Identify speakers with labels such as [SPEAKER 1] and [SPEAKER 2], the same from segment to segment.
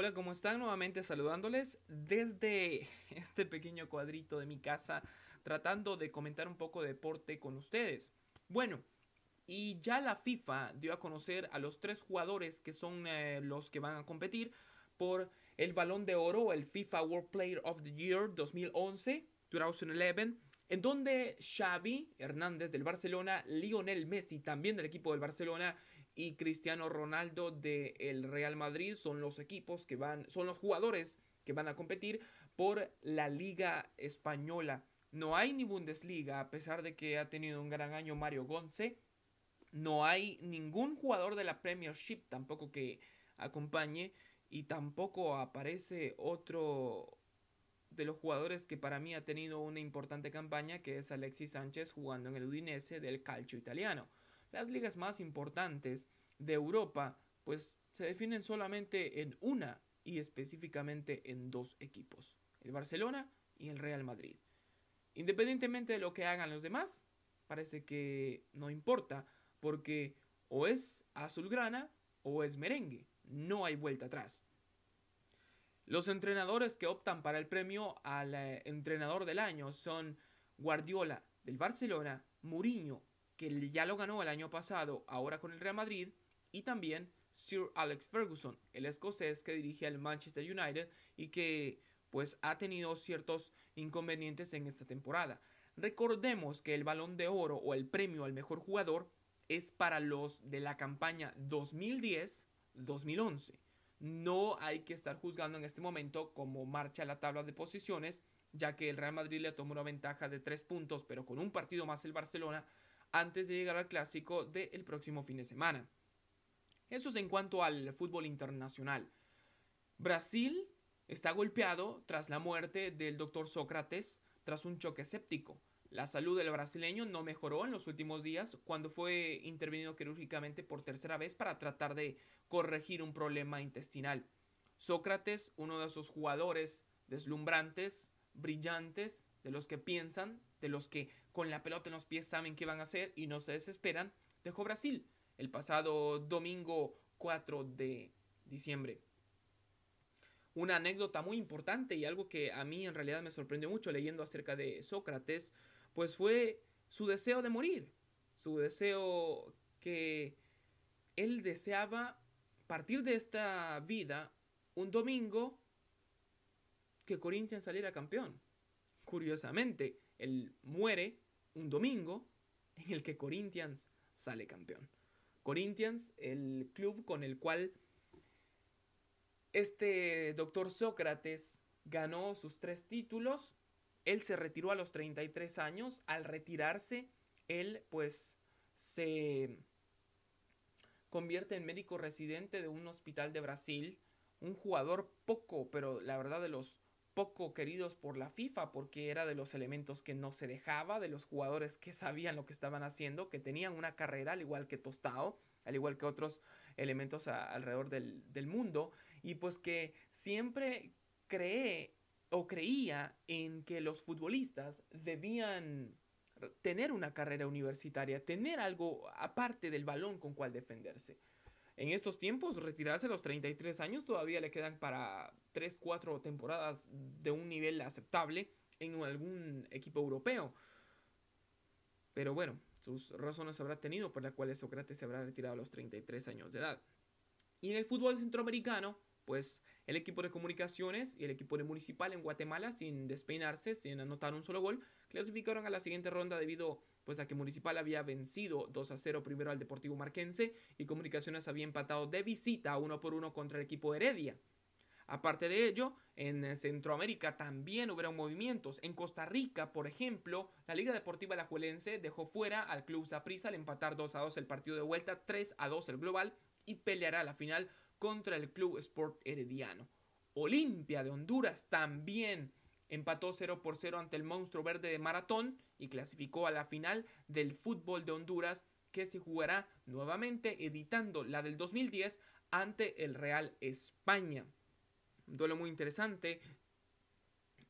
[SPEAKER 1] Hola, ¿cómo están? Nuevamente saludándoles desde este pequeño cuadrito de mi casa, tratando de comentar un poco de deporte con ustedes. Bueno, y ya la FIFA dio a conocer a los tres jugadores que son eh, los que van a competir por el Balón de Oro, el FIFA World Player of the Year 2011, 2011, en donde Xavi Hernández del Barcelona, Lionel Messi también del equipo del Barcelona y Cristiano Ronaldo del Real Madrid son los equipos que van, son los jugadores que van a competir por la Liga Española. No hay ni Bundesliga, a pesar de que ha tenido un gran año Mario Gonce. No hay ningún jugador de la Premiership tampoco que acompañe. Y tampoco aparece otro de los jugadores que para mí ha tenido una importante campaña, que es Alexis Sánchez jugando en el Udinese del calcio italiano. Las ligas más importantes de Europa pues se definen solamente en una y específicamente en dos equipos, el Barcelona y el Real Madrid. Independientemente de lo que hagan los demás, parece que no importa, porque o es azulgrana o es merengue, no hay vuelta atrás. Los entrenadores que optan para el premio al eh, entrenador del año son Guardiola del Barcelona, Mourinho que ya lo ganó el año pasado, ahora con el Real Madrid, y también Sir Alex Ferguson, el escocés que dirige al Manchester United y que pues ha tenido ciertos inconvenientes en esta temporada. Recordemos que el balón de oro o el premio al mejor jugador es para los de la campaña 2010-2011. No hay que estar juzgando en este momento cómo marcha la tabla de posiciones, ya que el Real Madrid le tomó una ventaja de tres puntos, pero con un partido más el Barcelona, antes de llegar al clásico del próximo fin de semana. Eso es en cuanto al fútbol internacional. Brasil está golpeado tras la muerte del doctor Sócrates tras un choque séptico. La salud del brasileño no mejoró en los últimos días cuando fue intervenido quirúrgicamente por tercera vez para tratar de corregir un problema intestinal. Sócrates, uno de esos jugadores deslumbrantes brillantes, de los que piensan, de los que con la pelota en los pies saben qué van a hacer y no se desesperan, dejó Brasil el pasado domingo 4 de diciembre. Una anécdota muy importante y algo que a mí en realidad me sorprendió mucho leyendo acerca de Sócrates, pues fue su deseo de morir, su deseo que él deseaba partir de esta vida un domingo que Corinthians saliera campeón. Curiosamente, él muere un domingo en el que Corinthians sale campeón. Corinthians, el club con el cual este doctor Sócrates ganó sus tres títulos, él se retiró a los 33 años, al retirarse, él pues se convierte en médico residente de un hospital de Brasil, un jugador poco, pero la verdad de los poco queridos por la FIFA porque era de los elementos que no se dejaba, de los jugadores que sabían lo que estaban haciendo, que tenían una carrera al igual que Tostao, al igual que otros elementos alrededor del, del mundo, y pues que siempre cree o creía en que los futbolistas debían tener una carrera universitaria, tener algo aparte del balón con cual defenderse en estos tiempos, retirarse a los 33 años todavía le quedan para 3, 4 temporadas de un nivel aceptable en algún equipo europeo. Pero bueno, sus razones habrá tenido por las cuales Sócrates se habrá retirado a los 33 años de edad. Y en el fútbol centroamericano, pues el equipo de comunicaciones y el equipo de municipal en Guatemala, sin despeinarse, sin anotar un solo gol, clasificaron a la siguiente ronda debido pues a que Municipal había vencido 2 a 0 primero al Deportivo Marquense y Comunicaciones había empatado de visita 1 por 1 contra el equipo Heredia. Aparte de ello, en Centroamérica también hubieron movimientos. En Costa Rica, por ejemplo, la Liga Deportiva Alajuelense dejó fuera al club Saprissa al empatar 2 a 2 el partido de vuelta, 3 a 2 el global y peleará la final contra el Club Sport Herediano. Olimpia de Honduras también empató 0 por 0 ante el Monstruo Verde de Maratón y clasificó a la final del fútbol de Honduras que se jugará nuevamente editando la del 2010 ante el Real España. duelo muy interesante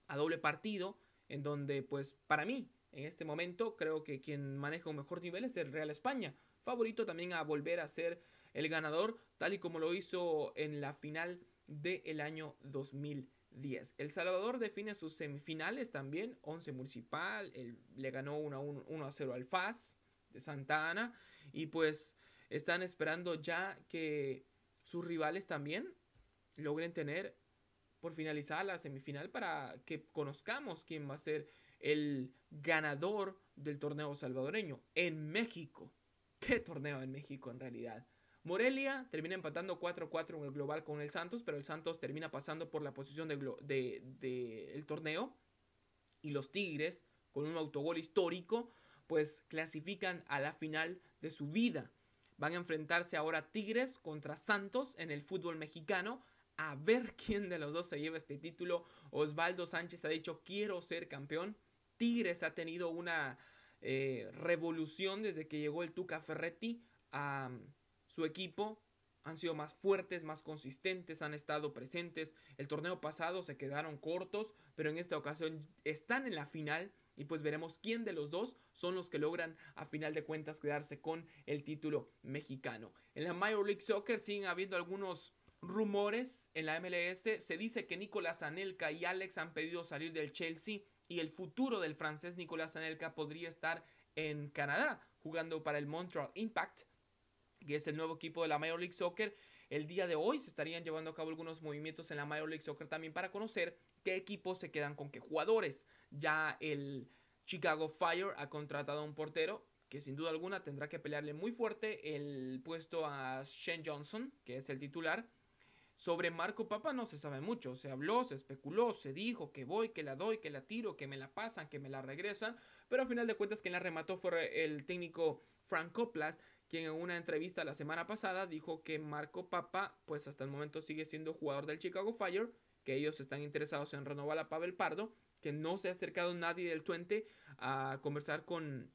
[SPEAKER 1] a doble partido en donde pues para mí en este momento creo que quien maneja un mejor nivel es el Real España, favorito también a volver a ser el ganador, tal y como lo hizo en la final del año 2010. El Salvador define sus semifinales también, 11 municipal, le ganó 1 0 al FAS de Santa Ana y pues están esperando ya que sus rivales también logren tener por finalizada la semifinal para que conozcamos quién va a ser el ganador del torneo salvadoreño en México. ¿Qué torneo en México en realidad? Morelia termina empatando 4-4 en el global con el Santos, pero el Santos termina pasando por la posición del torneo. Y los Tigres, con un autogol histórico, pues clasifican a la final de su vida. Van a enfrentarse ahora Tigres contra Santos en el fútbol mexicano. A ver quién de los dos se lleva este título. Osvaldo Sánchez ha dicho quiero ser campeón. Tigres ha tenido una eh, revolución desde que llegó el Tuca Ferretti a su equipo han sido más fuertes, más consistentes, han estado presentes. El torneo pasado se quedaron cortos, pero en esta ocasión están en la final y pues veremos quién de los dos son los que logran a final de cuentas quedarse con el título mexicano. En la Major League Soccer siguen habiendo algunos rumores en la MLS. Se dice que Nicolás Anelka y Alex han pedido salir del Chelsea y el futuro del francés Nicolás Anelka podría estar en Canadá jugando para el Montreal Impact que es el nuevo equipo de la Major League Soccer. El día de hoy se estarían llevando a cabo algunos movimientos en la Major League Soccer también para conocer qué equipos se quedan con qué jugadores. Ya el Chicago Fire ha contratado a un portero que sin duda alguna tendrá que pelearle muy fuerte el puesto a Shane Johnson, que es el titular. Sobre Marco Papa no se sabe mucho, se habló, se especuló, se dijo que voy, que la doy, que la tiro, que me la pasan, que me la regresan, pero a final de cuentas quien la remató fue el técnico Frank Coplas, quien en una entrevista la semana pasada dijo que Marco Papa, pues hasta el momento sigue siendo jugador del Chicago Fire, que ellos están interesados en renovar a Pavel Pardo, que no se ha acercado nadie del Twente a conversar con,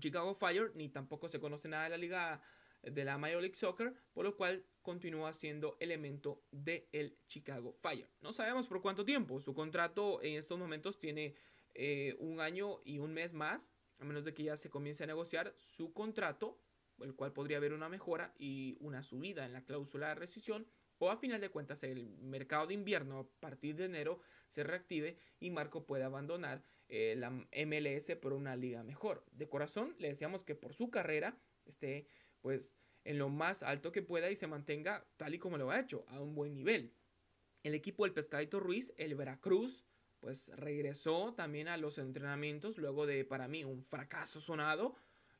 [SPEAKER 1] Chicago Fire, ni tampoco se conoce nada de la liga de la Major League Soccer, por lo cual continúa siendo elemento del el Chicago Fire. No sabemos por cuánto tiempo, su contrato en estos momentos tiene eh, un año y un mes más, a menos de que ya se comience a negociar su contrato el cual podría haber una mejora y una subida en la cláusula de rescisión, o a final de cuentas el mercado de invierno a partir de enero se reactive y Marco puede abandonar eh, la MLS por una liga mejor. De corazón le deseamos que por su carrera esté pues en lo más alto que pueda y se mantenga tal y como lo ha hecho, a un buen nivel. El equipo del Pescadito Ruiz, el Veracruz, pues regresó también a los entrenamientos luego de para mí un fracaso sonado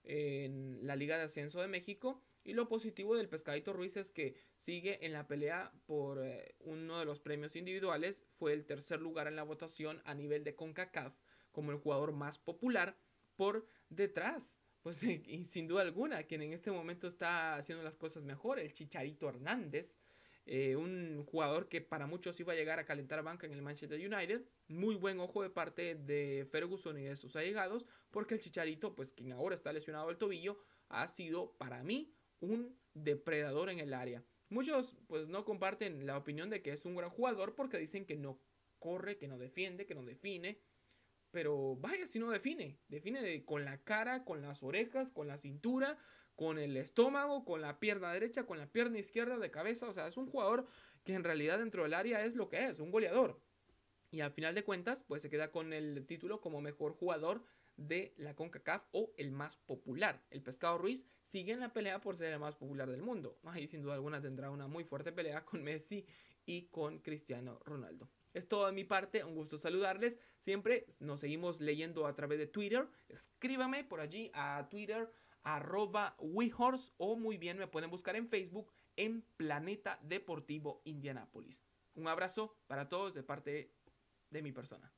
[SPEAKER 1] en la Liga de Ascenso de México. Y lo positivo del Pescadito Ruiz es que sigue en la pelea por eh, uno de los premios individuales. Fue el tercer lugar en la votación a nivel de CONCACAF como el jugador más popular por detrás. Pues sin duda alguna, quien en este momento está haciendo las cosas mejor, el Chicharito Hernández, eh, un jugador que para muchos iba a llegar a calentar banca en el Manchester United. Muy buen ojo de parte de Ferguson y de sus allegados, porque el Chicharito, pues quien ahora está lesionado al tobillo, ha sido para mí un depredador en el área. Muchos pues no comparten la opinión de que es un gran jugador porque dicen que no corre, que no defiende, que no define. Pero vaya si no define, define con la cara, con las orejas, con la cintura, con el estómago, con la pierna derecha, con la pierna izquierda de cabeza. O sea, es un jugador que en realidad dentro del área es lo que es, un goleador. Y al final de cuentas, pues se queda con el título como mejor jugador de la CONCACAF o el más popular. El Pescado Ruiz sigue en la pelea por ser el más popular del mundo. Ahí sin duda alguna tendrá una muy fuerte pelea con Messi y con Cristiano Ronaldo. Es todo de mi parte, un gusto saludarles. Siempre nos seguimos leyendo a través de Twitter. Escríbame por allí a Twitter arroba WeHorse o muy bien me pueden buscar en Facebook en Planeta Deportivo Indianápolis. Un abrazo para todos de parte de mi persona.